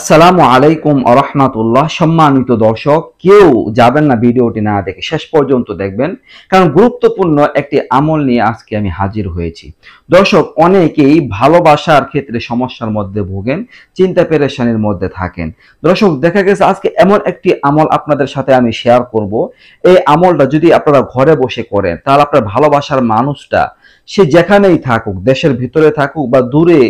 আসসালামু আলাইকুম আরহামাতুল্লাহ সম্মানিত দর্শক কেউ যাবেন না ভিডিওটি না দেখে শেষ পর্যন্ত দেখবেন কারণ গুরুত্বপূর্ণ একটি আমল নিয়ে আজকে আমি হাজির হয়েছি দর্শক অনেকেই ভালোবাসার ক্ষেত্রে সমস্যার মধ্যে ভোগেন চিন্তা পেরেশানির মধ্যে থাকেন দর্শক দেখা গেছে আজকে এমন একটি আমল আপনাদের সাথে আমি শেয়ার করব এই আমলটা যদি আপনারা ঘরে বসে করেন তাহলে আপনার ভালোবাসার মানুষটা সে যেখানেই থাকুক দেশের ভিতরে থাকুক বা দূরে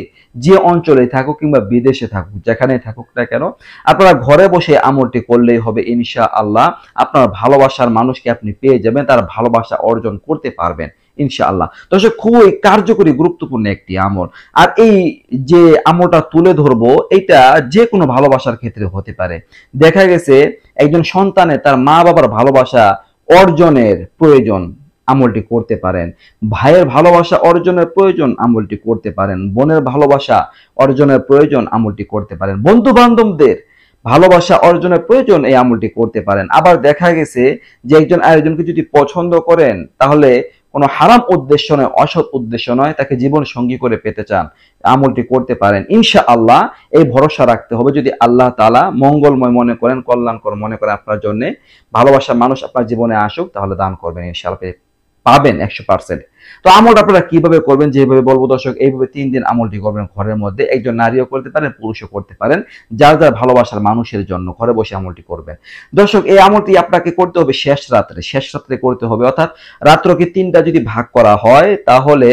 যে অঞ্চলে থাকুক কিংবা বিদেশে থাকুক যেখানে থাকুক না কেন আপনারা ঘরে বসে আমলটি করলেই হবে ইনশা আল্লাহ আপনার ভালোবাসার মানুষকে আপনি পেয়ে যাবেন তার ভালোবাসা অর্জন করতে পারবেন ইনশাআল্লাহ তো সে খুবই কার্যকরী গুরুত্বপূর্ণ একটি আমল আর এই যে আমলটা তুলে ধরবো এটা যে কোনো ভালোবাসার ক্ষেত্রে হতে পারে দেখা গেছে একজন সন্তানের তার মা বাবার ভালোবাসা অর্জনের প্রয়োজন আমলটি করতে পারেন ভাইয়ের ভালোবাসা অর্জনের প্রয়োজন আমলটি করতে পারেন বোনের ভালোবাসা অর্জনের প্রয়োজন আমলটি করতে পারেন বন্ধু বান্ধবদের ভালোবাসা অর্জনের প্রয়োজন এই আমলটি করতে পারেন আবার দেখা গেছে যে একজন আরেকজনকে যদি পছন্দ করেন তাহলে কোনো হারাম উদ্দেশ্য নয় অসৎ উদ্দেশ্য নয় তাকে জীবন সঙ্গী করে পেতে চান আমলটি করতে পারেন ইনশা আল্লাহ এই ভরসা রাখতে হবে যদি আল্লাহ তালা মঙ্গলময় মনে করেন কল্যাণকর মনে করেন আপনার জন্য ভালোবাসার মানুষ আপনার জীবনে আসুক তাহলে দান করবেন ইনশাআল্লাহ পাবেন একশো পার্সেন্ট তো আমলটা আপনারা কিভাবে করবেন যেভাবে বলবো দর্শক এইভাবে তিন দিন আমলটি করবেন ঘরের মধ্যে একজন নারীও করতে পারেন পুরুষও করতে পারেন যার যার ভালোবাসার মানুষের জন্য ঘরে বসে আমলটি করবেন দর্শক এই আমলটি আপনাকে করতে হবে শেষ রাত্রে শেষ রাত্রে করতে হবে অর্থাৎ রাত্রকে তিনটা যদি ভাগ করা হয় তাহলে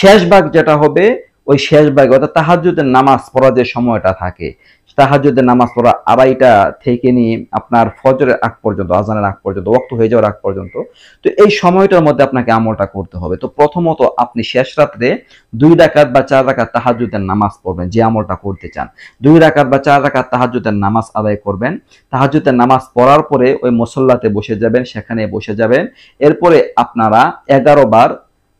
শেষ ভাগ যেটা হবে ওই শেষ ভাগে অর্থাৎ তাহার যদি নামাজ পড়া যে সময়টা থাকে তাহাজুদের নামাজ পড়া আড়াইটা থেকে নিয়ে আপনার ফজরের আগ পর্যন্ত আজানের আগ পর্যন্ত ওক্ত হয়ে যাওয়ার আগ পর্যন্ত তো এই সময়টার মধ্যে আপনাকে আমলটা করতে হবে তো প্রথমত আপনি শেষ রাত্রে দুই রাকাত বা চার রাকাত তাহাজুদের নামাজ পড়বেন যে আমলটা করতে চান দুই রাকাত বা চার রাকাত তাহাজুদের নামাজ আদায় করবেন তাহাজুদের নামাজ পড়ার পরে ওই মুসল্লাতে বসে যাবেন সেখানে বসে যাবেন এরপরে আপনারা এগারো বার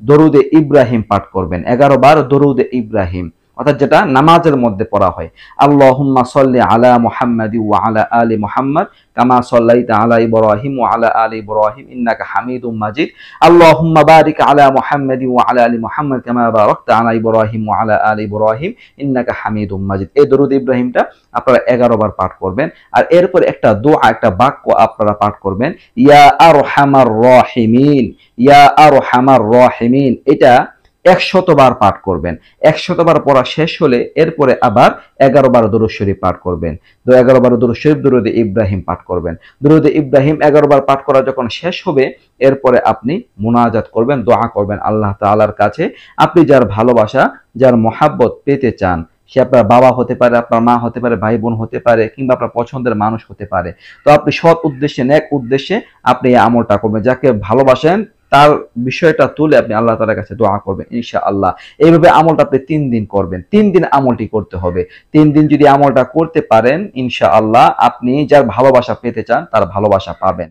দরুদে ইব্রাহিম পাঠ করবেন এগারো বার দরুদে ইব্রাহিম অর্থাৎ যেটা নামাজের মধ্যে পড়া হয় আল্লাহুম্মা সাল্লি আলা মুহাম্মাদি ওয়া আলা আলি মুহাম্মদ কামা সাল্লাইতা আলা ইব্রাহিম ওয়া আলা আলি ইব্রাহিম ইন্নাকা হামিদুম মাজিদ আল্লাহুম্মা বারিক আলা মুহাম্মাদি ওয়া আলা আলি মুহাম্মদ কামা বারাকতা আলা ইব্রাহিম ওয়া আলা আলি ইব্রাহিম ইন্নাকা হামিদুম মাজিদ এই দরুদ ইব্রাহিমটা আপনারা এগারো বার পাঠ করবেন আর এরপর একটা দোয়া একটা বাক্য আপনারা পাঠ করবেন ইয়া আরহামার রাহিমিন ইয়া আরহামার রাহিমিন এটা একশতবার পাঠ করবেন একশতবার পড়া শেষ হলে এরপরে আবার এগারো বার দুরুশ্বরী পাঠ করবেন তো এগারো বার দুরুশ্বরীফ দুরুদে ইব্রাহিম পাঠ করবেন দুরুদে ইব্রাহিম এগারো বার পাঠ করা যখন শেষ হবে এরপরে আপনি মোনাজাত করবেন দোয়া করবেন আল্লাহ তালার কাছে আপনি যার ভালোবাসা যার মহাব্বত পেতে চান সে আপনার বাবা হতে পারে আপনার মা হতে পারে ভাই বোন হতে পারে কিংবা আপনার পছন্দের মানুষ হতে পারে তো আপনি সৎ উদ্দেশ্যে ন্যাক উদ্দেশ্যে আপনি এই আমলটা করবেন যাকে ভালোবাসেন তার বিষয়টা তুলে আপনি আল্লাহ তালার কাছে দোয়া করবেন ইনশা আল্লাহ এইভাবে আমলটা আপনি তিন দিন করবেন তিন দিন আমলটি করতে হবে তিন দিন যদি আমলটা করতে পারেন ইনশা আল্লাহ আপনি যার ভালোবাসা পেতে চান তার ভালোবাসা পাবেন